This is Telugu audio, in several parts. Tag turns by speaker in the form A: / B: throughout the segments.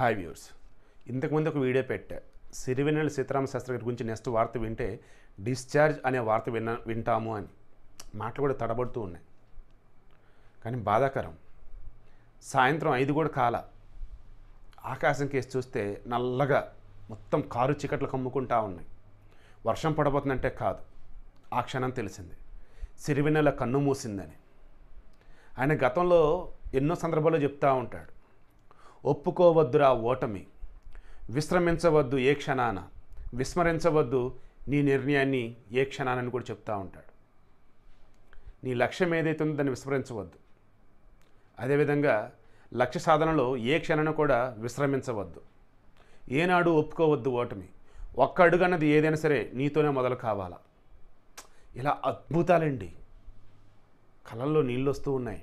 A: హాయ్ వ్యూర్స్ ఇంతకుముందు ఒక వీడియో పెట్టా సిరివెన్నెల సీతారామ శాస్త్రి గారి గురించి నెక్స్ట్ వార్త వింటే డిశ్చార్జ్ అనే వార్త విన్న వింటాము అని మాటలు కూడా తడబడుతూ ఉన్నాయి కానీ బాధాకరం సాయంత్రం ఐదు కూడా కాల ఆకాశం కేసి చూస్తే నల్లగా మొత్తం కారు చీకట్లు కమ్ముకుంటా ఉన్నాయి వర్షం పడబోతుందంటే కాదు ఆ క్షణం తెలిసింది సిరివెన్నెల కన్ను మూసిందని ఆయన గతంలో ఎన్నో సందర్భాల్లో చెప్తూ ఉంటాడు ఒప్పుకోవద్దురా ఓటమి విశ్రమించవద్దు ఏ క్షణాన విస్మరించవద్దు నీ నిర్ణయాన్ని ఏ క్షణానని కూడా చెప్తూ ఉంటాడు నీ లక్ష్యం ఏదైతే ఉందో దాన్ని విస్మరించవద్దు అదేవిధంగా లక్ష్య సాధనలో ఏ క్షణాన్ని కూడా విశ్రమించవద్దు ఏనాడు ఒప్పుకోవద్దు ఓటమి ఒక్క అడుగు అన్నది ఏదైనా సరే నీతోనే మొదలు కావాలా ఇలా అద్భుతాలండి కళల్లో నీళ్ళు వస్తూ ఉన్నాయి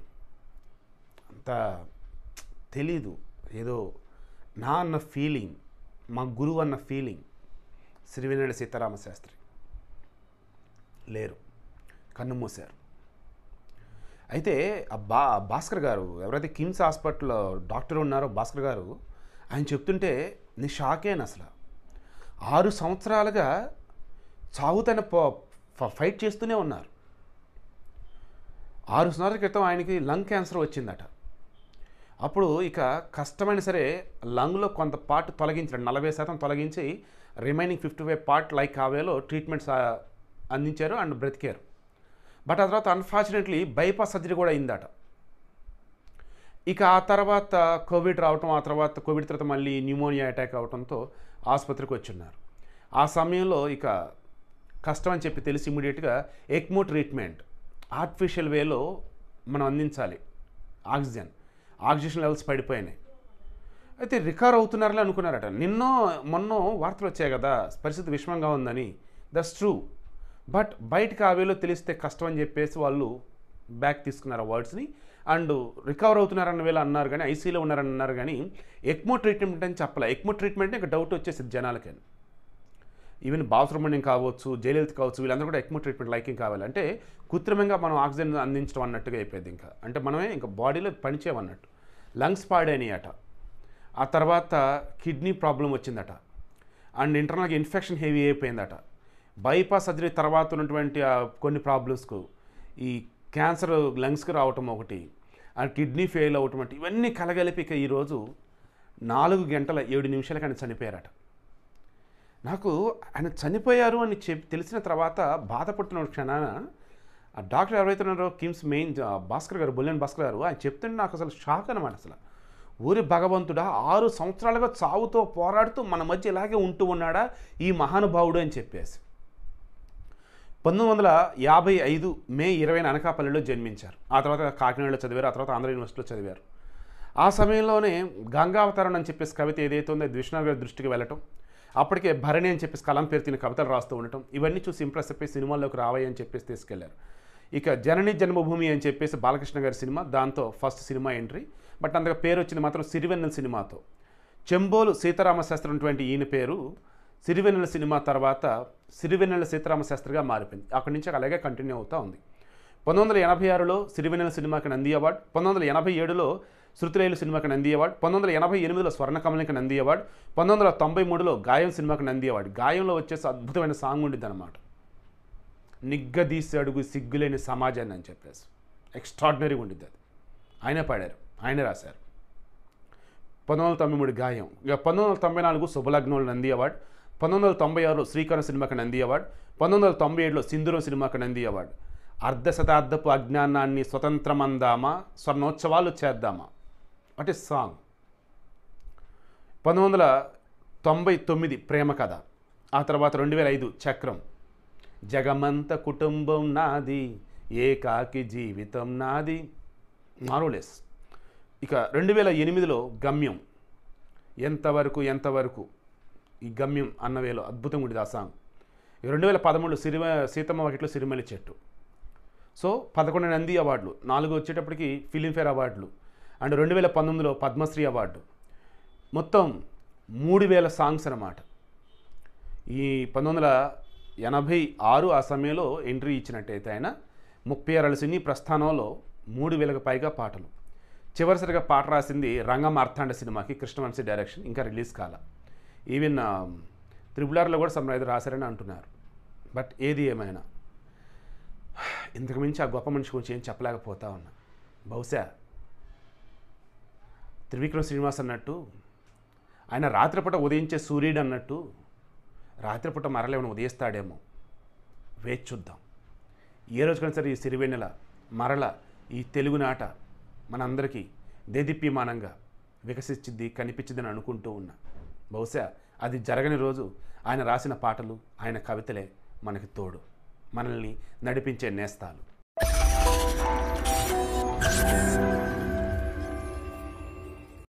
A: అంత తెలీదు ఏదో నా అన్న ఫీలింగ్ మా గురువు అన్న ఫీలింగ్ సిరివెన్నెల సీతారామ శాస్త్రి లేరు కన్నుమూశారు అయితే బా భాస్కర్ గారు ఎవరైతే కిమ్స్ హాస్పిటల్లో డాక్టర్ ఉన్నారో భాస్కర్ గారు ఆయన చెప్తుంటే నీ షాకేను అసలు ఆరు సంవత్సరాలుగా చావుతన ఫైట్ చేస్తూనే ఉన్నారు ఆరు సంవత్సరాల క్రితం ఆయనకి లంగ్ క్యాన్సర్ వచ్చిందట అప్పుడు ఇక కష్టమైన సరే లంగ్లో కొంత పార్ట్ తొలగించండి నలభై శాతం తొలగించి remaining fifty five part like వేలో ట్రీట్మెంట్స్ అందించారు అండ్ బ్రతికారు బట్ ఆ తర్వాత అన్ఫార్చునేట్లీ బైపాస్ సర్జరీ కూడా అయిందట ఇక ఆ తర్వాత కోవిడ్ రావటం ఆ తర్వాత కోవిడ్ తర్వాత మళ్ళీ న్యూమోనియా అటాక్ అవడంతో ఆసుపత్రికి వచ్చిన్నారు ఆ సమయంలో ఇక కష్టం అని చెప్పి తెలిసి ఇమీడియట్గా ఎక్మో ట్రీట్మెంట్ ఆర్టిఫిషియల్ వేలో మనం అందించాలి ఆక్సిజన్ ఆక్సిజన్ లెవెల్స్ పడిపోయినాయి అయితే రికవర్ అవుతున్నారని అనుకున్నారట నిన్నో మొన్నో వార్తలు వచ్చాయి కదా పరిస్థితి విషమంగా ఉందని దట్స్ ట్రూ బట్ బయటకు ఆవేలో తెలిస్తే కష్టం అని చెప్పేసి వాళ్ళు బ్యాక్ తీసుకున్నారు ఆ వర్డ్స్ని అండ్ రికవర్ అవుతున్నారన్న వేళ అన్నారు కానీ ఐసీలో ఉన్నారని అన్నారు కానీ ఎక్మో ట్రీట్మెంట్ అని చెప్పలే ఎక్మో ట్రీట్మెంట్ ఇంకా డౌట్ వచ్చేసింది జనాలకని ఈవెన్ బాలసుబ్రహ్మణ్యం కావచ్చు జయలలిత కావచ్చు వీళ్ళందరూ కూడా ఎక్కువ ట్రీట్మెంట్ లైకింగ్ కావాలి అంటే కృత్రిమంగా మనం ఆక్సిజన్ అందించడం అన్నట్టుగా అయిపోయింది ఇంకా అంటే మనమే ఇంకా బాడీలో పనిచేయమన్నట్టు లంగ్స్ పాడైనాయి అట ఆ తర్వాత కిడ్నీ ప్రాబ్లం వచ్చిందట అండ్ ఇంటర్నల్గా ఇన్ఫెక్షన్ హెవీ అయిపోయిందట బైపాస్ సర్జరీ తర్వాత ఉన్నటువంటి కొన్ని ప్రాబ్లమ్స్కు ఈ క్యాన్సర్ లంగ్స్కి రావటం ఒకటి అండ్ కిడ్నీ ఫెయిల్ అవటం అంటే ఇవన్నీ కలగలిపి ఇక ఈరోజు నాలుగు గంటల ఏడు నిమిషాల కానీ చనిపోయారట నాకు ఆయన చనిపోయారు అని చెప్ తెలిసిన తర్వాత బాధపడుతున్న క్షణాన ఆ డాక్టర్ ఎవరైతున్నారో కిమ్స్ మెయిన్ భాస్కర్ గారు బుల్లెన్ భాస్కర్ గారు ఆయన చెప్తుంటే నాకు అసలు షాక్ అనమాట అసలు ఊరి భగవంతుడా ఆరు సంవత్సరాలుగా చావుతో పోరాడుతూ మన మధ్య ఇలాగే ఉంటూ ఉన్నాడా ఈ మహానుభావుడు అని చెప్పేసి పంతొమ్మిది వందల యాభై ఐదు మే ఇరవై అనకాపల్లిలో జన్మించారు ఆ తర్వాత కాకినాడలో చదివారు ఆ తర్వాత ఆంధ్ర యూనివర్సిటీలో చదివారు ఆ సమయంలోనే గంగావతారణ అని చెప్పేసి కవిత ఏదైతే ఉందో విశ్వనాథ్ గారి దృష్టికి వెళ్ళటం అప్పటికే భరణి అని చెప్పేసి కలం పేరు తిని కవితలు రాస్తూ ఉండటం ఇవన్నీ చూసి ఇంప్రెస్ అయిపోయి సినిమాల్లోకి రావాయి అని చెప్పేసి తీసుకెళ్లారు ఇక జనని జన్మభూమి అని చెప్పేసి బాలకృష్ణ గారి సినిమా దాంతో ఫస్ట్ సినిమా ఎంట్రీ బట్ అంతగా పేరు వచ్చింది మాత్రం సిరివెన్నెల సినిమాతో చెంబోలు సీతారామశాస్త్రి ఉన్నటువంటి ఈయన పేరు సిరివెన్నెల సినిమా తర్వాత సిరివెన్నెల సీతారామశాస్త్రిగా మారిపోయింది అక్కడి నుంచి అలాగే కంటిన్యూ అవుతూ ఉంది పంతొమ్మిది వందల ఎనభై ఆరులో సిరివెన్నెల సినిమాకి నంది అవార్డు పంతొమ్మిది వందల ఎనభై ఏడులో శృతిరేలు సినిమాకి నంది అవార్డు పంతొమ్మిది వందల ఎనభై ఎనిమిదిలో స్వర్ణకమలికి నంది అవార్డు పంతొమ్మిది వందల తొంభై మూడులో గాయం సినిమాకి నంది అవార్డు గాయంలో వచ్చేసి అద్భుతమైన సాంగ్ ఉండిద్ది అనమాట నిగ్గదీసి అడుగు సిగ్గులేని సమాజాన్ని అని చెప్పేసి ఎక్స్ట్రాడినరీగా ఉండిద్ది అది ఆయనే పాడారు ఆయనే రాశారు పంతొమ్మిది వందల తొంభై మూడు గాయం ఇక పంతొమ్మిది వందల తొంభై నాలుగు శుభలగ్నంలో నంది అవార్డు పంతొమ్మిది వందల తొంభై ఆరులో శ్రీకరణ సినిమాకి నంది అవార్డు పంతొమ్మిది వందల తొంభై ఏడులో సింధురం సినిమాకి నంది అవార్డు అర్ధ శతాబ్దపు అజ్ఞానాన్ని అందామా స్వర్ణోత్సవాలు చేద్దామా అంటే సాంగ్ పంతొమ్మిది వందల తొంభై తొమ్మిది ప్రేమ కథ ఆ తర్వాత రెండు వేల ఐదు చక్రం జగమంత కుటుంబం నాది ఏకాకి జీవితం నాది మారోలెస్ ఇక రెండు వేల ఎనిమిదిలో గమ్యం ఎంతవరకు ఎంతవరకు ఈ గమ్యం అన్నవేలో అద్భుతంగా ఉండేది ఆ సాంగ్ రెండు వేల పదమూడు సిరిమ సీతమ్మ వాకిట్లో సిరిమల్లి చెట్టు సో పదకొండు నంది అవార్డులు నాలుగు వచ్చేటప్పటికి ఫిలింఫేర్ అవార్డులు అండ్ రెండు వేల పంతొమ్మిదిలో పద్మశ్రీ అవార్డు మొత్తం మూడు వేల సాంగ్స్ అన్నమాట ఈ పంతొమ్మిది వందల ఎనభై ఆరు ఆ సమయంలో ఎంట్రీ ఇచ్చినట్టయితే ఆయన ముప్పై ఆరు సినీ ప్రస్థానంలో మూడు వేలకు పైగా పాటలు చివరిసరిగా పాట రాసింది రంగం అర్థాండ సినిమాకి కృష్ణవంశీ డైరెక్షన్ ఇంకా రిలీజ్ కాల ఈవెన్ ఆర్లో కూడా సమ్రైజ్ రాశారని అంటున్నారు బట్ ఏది ఏమైనా ఇంతకుమించి ఆ గొప్ప మనిషి గురించి ఏం చెప్పలేకపోతా ఉన్నా బహుశా త్రివిక్రమ శ్రీనివాస్ అన్నట్టు ఆయన రాత్రిపూట ఉదయించే సూర్యుడు అన్నట్టు రాత్రిపూట మరలేమని ఉదయిస్తాడేమో వేచి చూద్దాం ఏ రోజుకైనా సరే ఈ సిరివెన్నెల మరల ఈ తెలుగునాట మనందరికీ దేదీప్యమానంగా వికసించింది కనిపించిందని అనుకుంటూ ఉన్నా బహుశా అది జరగని రోజు ఆయన రాసిన పాటలు ఆయన కవితలే మనకి తోడు మనల్ని నడిపించే నేస్తాలు